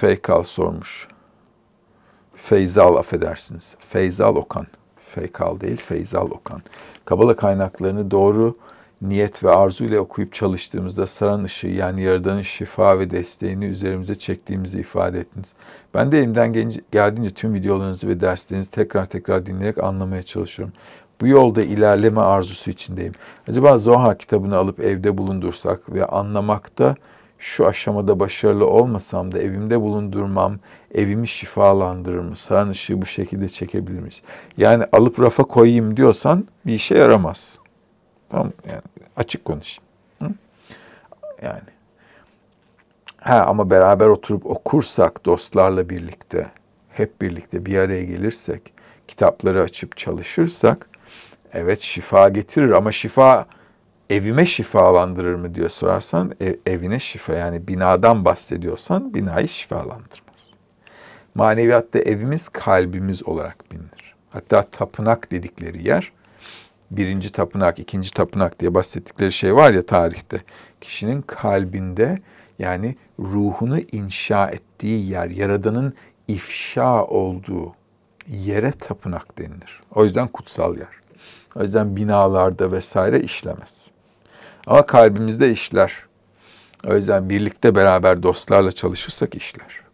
Feykal sormuş. Feyzal affedersiniz. Feyzal Okan. Feykal değil Feyzal Okan. Kabala kaynaklarını doğru niyet ve arzu ile okuyup çalıştığımızda saran ışığı yani Yaradan'ın şifa ve desteğini üzerimize çektiğimizi ifade ettiniz. Ben de elimden geldiğince tüm videolarınızı ve derslerinizi tekrar tekrar dinleyerek anlamaya çalışıyorum. Bu yolda ilerleme arzusu içindeyim. Acaba Zohar kitabını alıp evde bulundursak ve anlamakta şu aşamada başarılı olmasam da evimde bulundurmam, evimi şifalandırır mı? Sarın ışığı bu şekilde çekebilir miyiz? Yani alıp rafa koyayım diyorsan bir işe yaramaz. Tamam yani açık konuşayım. Hı? Yani. Ha ama beraber oturup okursak dostlarla birlikte, hep birlikte bir araya gelirsek, kitapları açıp çalışırsak evet şifa getirir ama şifa evime şifalandırır mı diyor sorarsan ev, evine şifa yani binadan bahsediyorsan binayı şifalandırmaz. Maneviyatta evimiz kalbimiz olarak bilinir. Hatta tapınak dedikleri yer birinci tapınak, ikinci tapınak diye bahsettikleri şey var ya tarihte. Kişinin kalbinde yani ruhunu inşa ettiği yer, yaradanın ifşa olduğu yere tapınak denilir. O yüzden kutsal yer. O yüzden binalarda vesaire işlemez. Ama kalbimizde işler. O yüzden birlikte beraber dostlarla çalışırsak işler.